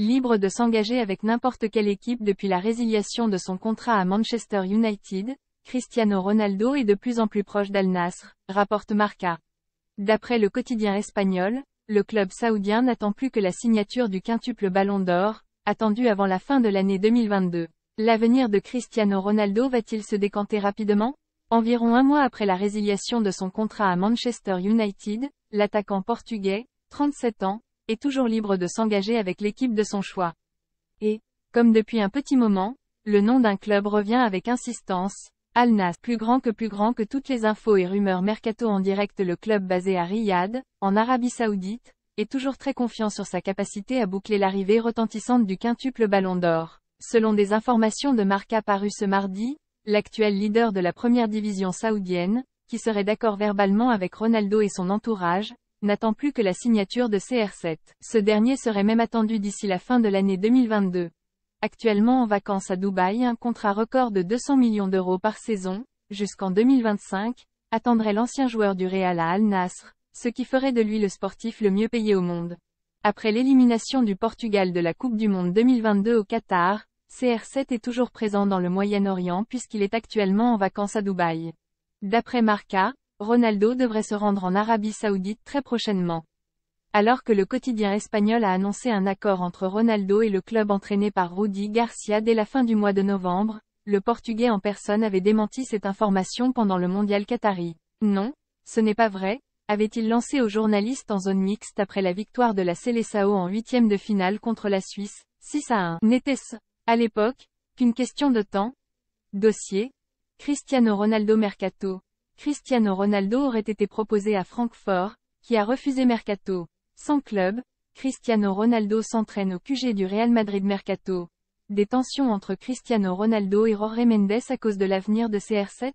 libre de s'engager avec n'importe quelle équipe depuis la résiliation de son contrat à Manchester United, Cristiano Ronaldo est de plus en plus proche d'Al Nasr, rapporte Marca. D'après le quotidien espagnol, le club saoudien n'attend plus que la signature du quintuple Ballon d'Or, attendu avant la fin de l'année 2022. L'avenir de Cristiano Ronaldo va-t-il se décanter rapidement Environ un mois après la résiliation de son contrat à Manchester United, l'attaquant portugais, 37 ans, est toujours libre de s'engager avec l'équipe de son choix. Et, comme depuis un petit moment, le nom d'un club revient avec insistance, Al Nas, plus grand que plus grand que toutes les infos et rumeurs mercato en direct le club basé à Riyad, en Arabie Saoudite, est toujours très confiant sur sa capacité à boucler l'arrivée retentissante du quintuple Ballon d'Or. Selon des informations de Marca parues ce mardi, l'actuel leader de la première division saoudienne, qui serait d'accord verbalement avec Ronaldo et son entourage, n'attend plus que la signature de CR7. Ce dernier serait même attendu d'ici la fin de l'année 2022. Actuellement en vacances à Dubaï, un contrat record de 200 millions d'euros par saison, jusqu'en 2025, attendrait l'ancien joueur du Real à Al Nasr, ce qui ferait de lui le sportif le mieux payé au monde. Après l'élimination du Portugal de la Coupe du Monde 2022 au Qatar, CR7 est toujours présent dans le Moyen-Orient puisqu'il est actuellement en vacances à Dubaï. D'après Marca, Ronaldo devrait se rendre en Arabie Saoudite très prochainement. Alors que le quotidien espagnol a annoncé un accord entre Ronaldo et le club entraîné par Rudy Garcia dès la fin du mois de novembre, le Portugais en personne avait démenti cette information pendant le mondial qatari. Non, ce n'est pas vrai, avait-il lancé aux journalistes en zone mixte après la victoire de la Célessao en huitième de finale contre la Suisse, 6 à 1. N'était-ce, à l'époque, qu'une question de temps Dossier Cristiano Ronaldo Mercato Cristiano Ronaldo aurait été proposé à Francfort, qui a refusé Mercato. Sans club, Cristiano Ronaldo s'entraîne au QG du Real Madrid Mercato. Des tensions entre Cristiano Ronaldo et Jorge Mendes à cause de l'avenir de CR7